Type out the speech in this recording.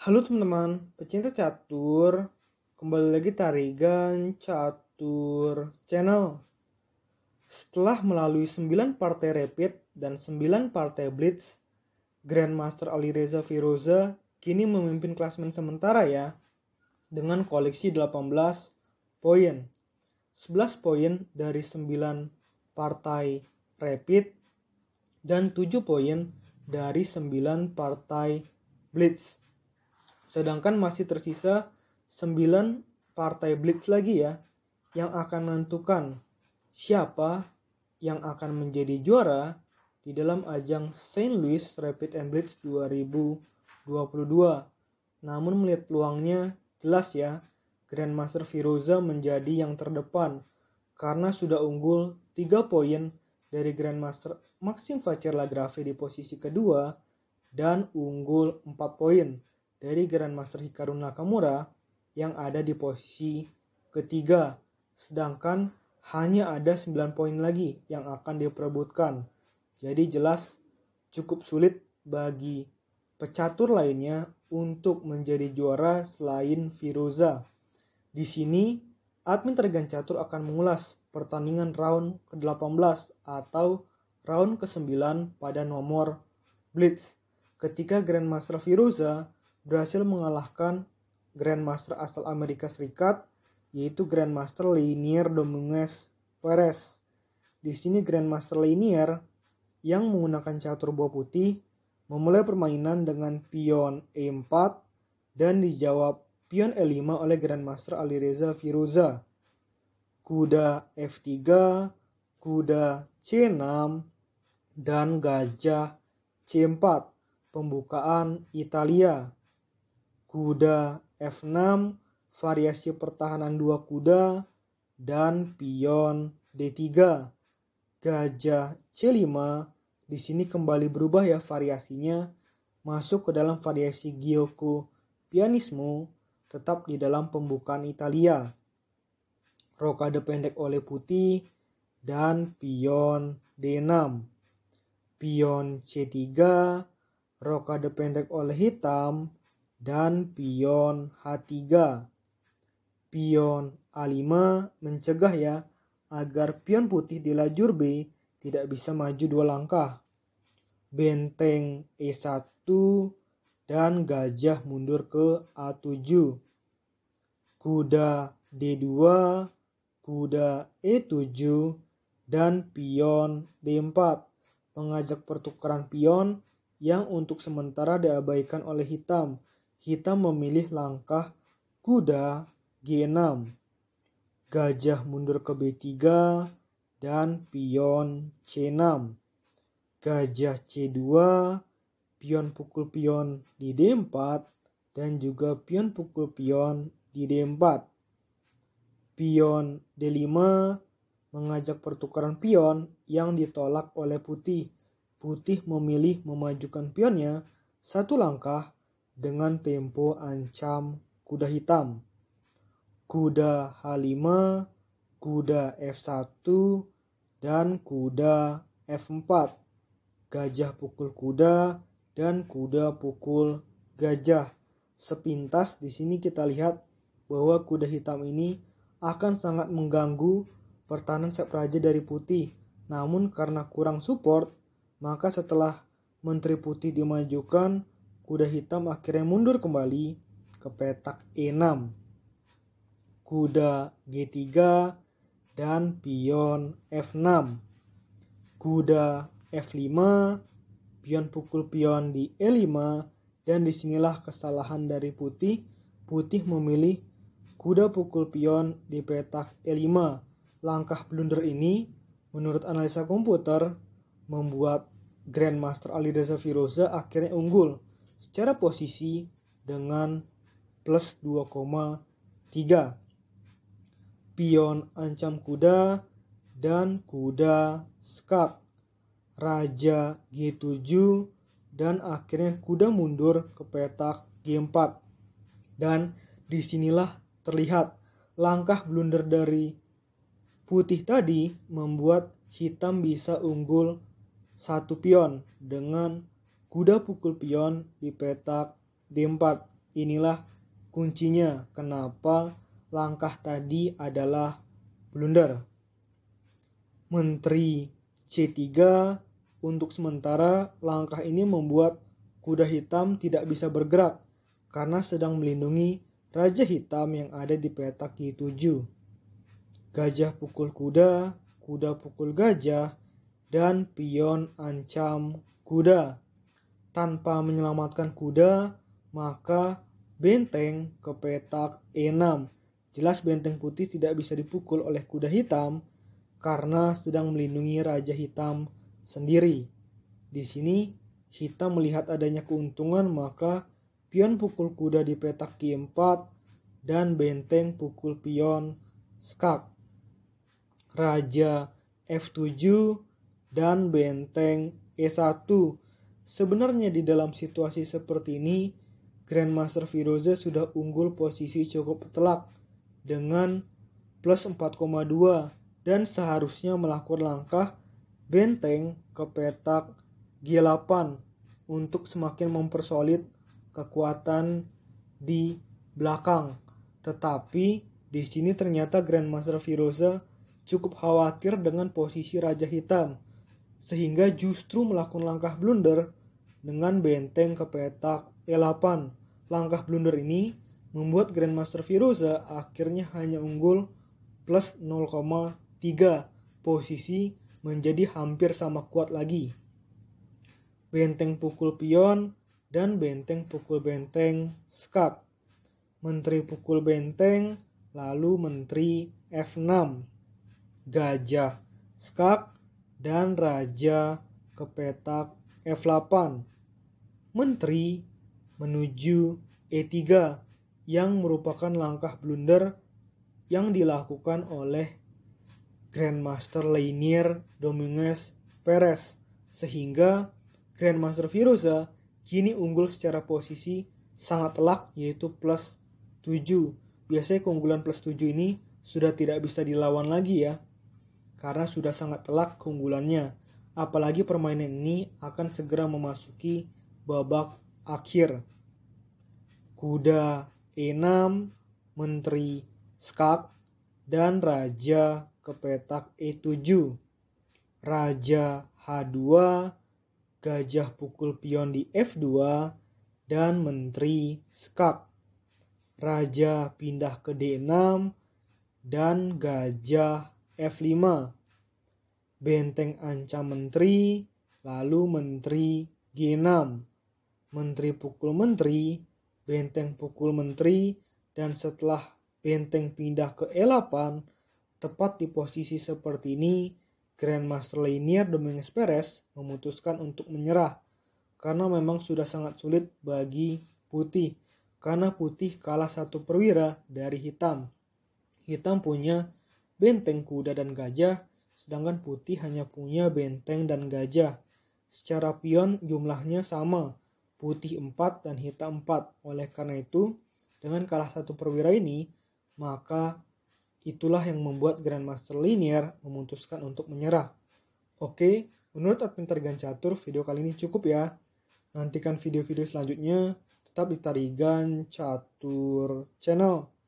Halo teman-teman, pecinta catur, kembali lagi Tarigan Catur Channel. Setelah melalui 9 partai rapid dan 9 partai blitz, Grandmaster Ali Reza Firoza kini memimpin klasmen sementara ya, dengan koleksi 18 poin. 11 poin dari 9 partai rapid dan 7 poin dari 9 partai blitz Sedangkan masih tersisa 9 partai blitz lagi ya yang akan menentukan siapa yang akan menjadi juara di dalam ajang St. Louis Rapid and Blitz 2022. Namun melihat peluangnya jelas ya, Grandmaster Firoza menjadi yang terdepan karena sudah unggul 3 poin dari Grandmaster Maxim Facer Lagrave di posisi kedua dan unggul 4 poin dari Grandmaster Hikaru Nakamura yang ada di posisi ketiga, sedangkan hanya ada 9 poin lagi yang akan diperebutkan. Jadi jelas cukup sulit bagi pecatur lainnya untuk menjadi juara selain Firoza. Di sini, admin tergan catur akan mengulas pertandingan round ke-18 atau round ke-9 pada nomor Blitz. Ketika Grandmaster Firoza berhasil mengalahkan Grandmaster asal Amerika Serikat yaitu Grandmaster linear Dominguez Perez. Di sini Grandmaster linear yang menggunakan catur buah putih memulai permainan dengan pion E4 dan dijawab pion E5 oleh Grandmaster Alireza Firuza. Kuda F3, kuda C6, dan gajah C4, pembukaan Italia kuda F6, variasi pertahanan dua kuda, dan pion D3. Gajah C5 di sini kembali berubah ya variasinya masuk ke dalam variasi Gioco pianismo tetap di dalam pembukaan Italia. Rokade pendek oleh putih dan pion D6. Pion C3, rokade pendek oleh hitam, dan pion H3. Pion A5 mencegah ya agar pion putih di lajur B tidak bisa maju dua langkah. Benteng E1 dan gajah mundur ke A7. Kuda D2, kuda E7, dan pion D4 mengajak pertukaran pion yang untuk sementara diabaikan oleh hitam kita memilih langkah kuda G6, gajah mundur ke B3, dan pion C6. Gajah C2, pion pukul pion di D4, dan juga pion pukul pion di D4. Pion D5 mengajak pertukaran pion yang ditolak oleh putih. Putih memilih memajukan pionnya satu langkah dengan tempo ancam kuda hitam, kuda H5, kuda F1, dan kuda F4, gajah pukul kuda, dan kuda pukul gajah. Sepintas di sini kita lihat bahwa kuda hitam ini akan sangat mengganggu pertahanan Sep Raja dari Putih. Namun karena kurang support, maka setelah Menteri Putih dimajukan, Kuda hitam akhirnya mundur kembali ke petak E6. Kuda G3 dan pion F6. Kuda F5, pion pukul pion di E5 dan disinilah kesalahan dari putih. Putih memilih kuda pukul pion di petak E5. Langkah blunder ini menurut analisa komputer membuat Grandmaster Alireza Firoza akhirnya unggul secara posisi dengan plus 2,3. Pion ancam kuda dan kuda skak. Raja G7 dan akhirnya kuda mundur ke petak G4. Dan disinilah terlihat langkah blunder dari putih tadi membuat hitam bisa unggul satu pion dengan Kuda pukul pion di petak D4. Inilah kuncinya kenapa langkah tadi adalah blunder. Menteri C3 untuk sementara langkah ini membuat kuda hitam tidak bisa bergerak karena sedang melindungi raja hitam yang ada di petak G7. Gajah pukul kuda, kuda pukul gajah, dan pion ancam kuda tanpa menyelamatkan kuda, maka benteng ke petak E6. Jelas benteng putih tidak bisa dipukul oleh kuda hitam karena sedang melindungi raja hitam sendiri. Di sini hitam melihat adanya keuntungan maka pion pukul kuda di petak G4 dan benteng pukul pion skak. Raja F7 dan benteng E1 Sebenarnya di dalam situasi seperti ini, Grandmaster Firoza sudah unggul posisi cukup telak dengan plus 4,2 dan seharusnya melakukan langkah benteng ke petak G8 untuk semakin mempersolid kekuatan di belakang. Tetapi di sini ternyata Grandmaster Firoza cukup khawatir dengan posisi Raja Hitam sehingga justru melakukan langkah blunder dengan benteng kepetak E8. Langkah blunder ini membuat Grandmaster Firuza akhirnya hanya unggul plus 0,3 posisi menjadi hampir sama kuat lagi. Benteng pukul pion dan benteng pukul benteng skak. Menteri pukul benteng, lalu menteri F6. Gajah skak dan raja kepetak F8 menteri menuju E3 yang merupakan langkah blunder yang dilakukan oleh Grandmaster Lainier Dominguez Perez sehingga Grandmaster Virusa kini unggul secara posisi sangat telak yaitu plus 7. Biasanya keunggulan plus 7 ini sudah tidak bisa dilawan lagi ya karena sudah sangat telak keunggulannya. Apalagi permainan ini akan segera memasuki babak akhir. Kuda E6, Menteri Skak, dan Raja ke petak E7. Raja H2, Gajah pukul pion di F2, dan Menteri Skak. Raja pindah ke D6, dan Gajah F5. Benteng ancam Menteri, lalu Menteri G6 menteri pukul menteri, benteng pukul menteri, dan setelah benteng pindah ke E8, tepat di posisi seperti ini, Grandmaster linear Dominguez Perez memutuskan untuk menyerah karena memang sudah sangat sulit bagi putih karena putih kalah satu perwira dari hitam. Hitam punya benteng kuda dan gajah, sedangkan putih hanya punya benteng dan gajah. Secara pion jumlahnya sama, putih 4 dan hitam 4. Oleh karena itu, dengan kalah satu perwira ini, maka itulah yang membuat Grandmaster linear memutuskan untuk menyerah. Oke, menurut admin Tarigan Catur, video kali ini cukup ya. Nantikan video-video selanjutnya, tetap di Tarigan Catur Channel.